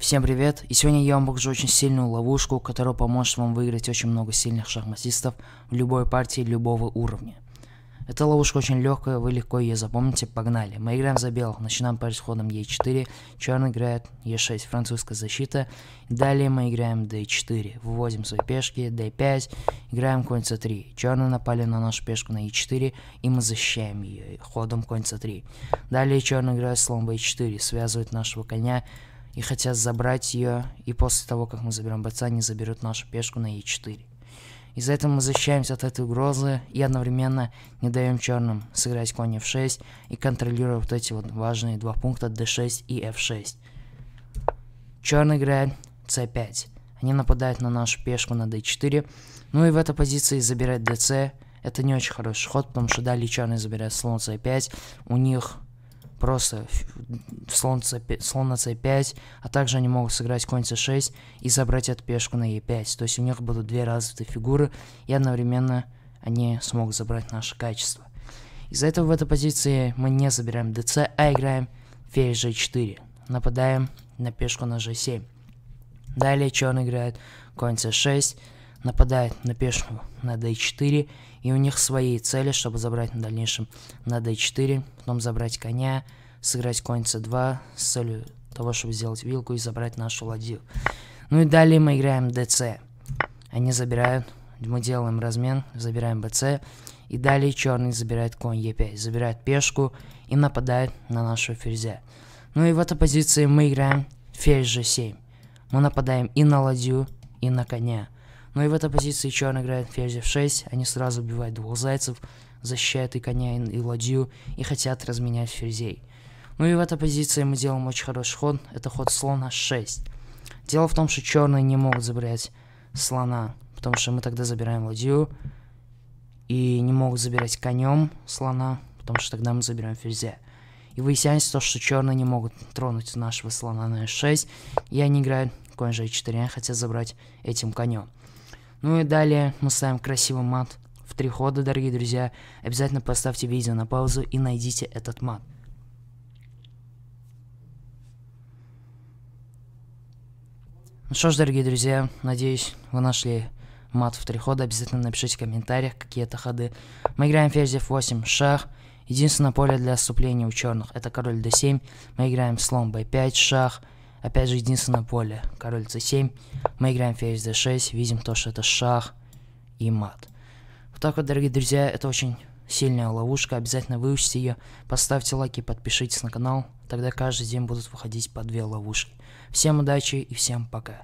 Всем привет! И сегодня я вам покажу очень сильную ловушку, которая поможет вам выиграть очень много сильных шахматистов в любой партии любого уровня. Эта ловушка очень легкая, вы легко ее запомните. Погнали! Мы играем за белых, начинаем парить с ходом Е4, черный играет Е6, французская защита. Далее мы играем d4, выводим свои пешки, d5, играем конь c3. Черные напали на нашу пешку на e4, и мы защищаем ее ходом конь c3. Далее черный играет слон b4, связывает нашего коня и хотят забрать ее, и после того, как мы заберем бойца, они заберут нашу пешку на Е4. Из-за этого мы защищаемся от этой угрозы и одновременно не даем черным сыграть конь f6 и контролируя вот эти вот важные два пункта d6 и f6. Черный играет c5. Они нападают на нашу пешку на d4. Ну и в этой позиции забирать dc это не очень хороший ход, потому что далее черные забирают слон c5. У них просто слон c5, на c5, а также они могут сыграть конь c6 и забрать эту пешку на e5. То есть у них будут две развитые фигуры, и одновременно они смогут забрать наше качество. Из-за этого в этой позиции мы не забираем dc, а играем ферзь g4. Нападаем на пешку на g7. Далее черный играет конь c6, нападает на пешку на d4, и у них свои цели, чтобы забрать на дальнейшем на d4, потом забрать коня, сыграть конь c2 с целью того, чтобы сделать вилку и забрать нашу ладью. Ну и далее мы играем dc. Они забирают, мы делаем размен, забираем bc, и далее черный забирает конь e5, забирает пешку и нападает на нашего ферзя. Ну и в этой позиции мы играем ферзь g7. Мы нападаем и на ладью, и на коня. Но и в этой позиции черный играет ферзь f6, они сразу убивают двух зайцев, защищают и коня, и ладью, и хотят разменять ферзей. Ну и в этой позиции мы делаем очень хороший ход, это ход слона h6. Дело в том, что черные не могут забирать слона, потому что мы тогда забираем ладью, и не могут забирать конем слона, потому что тогда мы забираем ферзя. И выясняется то, что черные не могут тронуть нашего слона на h6, и они играют конь g4, они хотят забрать этим конем. Ну и далее мы ставим красивый мат в три хода, дорогие друзья. Обязательно поставьте видео на паузу и найдите этот мат. Ну что ж, дорогие друзья, надеюсь, вы нашли мат в три хода. Обязательно напишите в комментариях, какие это ходы. Мы играем ферзь f8, шах. Единственное поле для отступления у черных это король d7. Мы играем слон b5, шах. Опять же, единственное поле. Король c7. Мы играем ферзь d6. Видим то, что это шах и мат. Вот так вот, дорогие друзья, это очень сильная ловушка. Обязательно выучите ее. Поставьте лайки, подпишитесь на канал. Тогда каждый день будут выходить по две ловушки. Всем удачи и всем пока.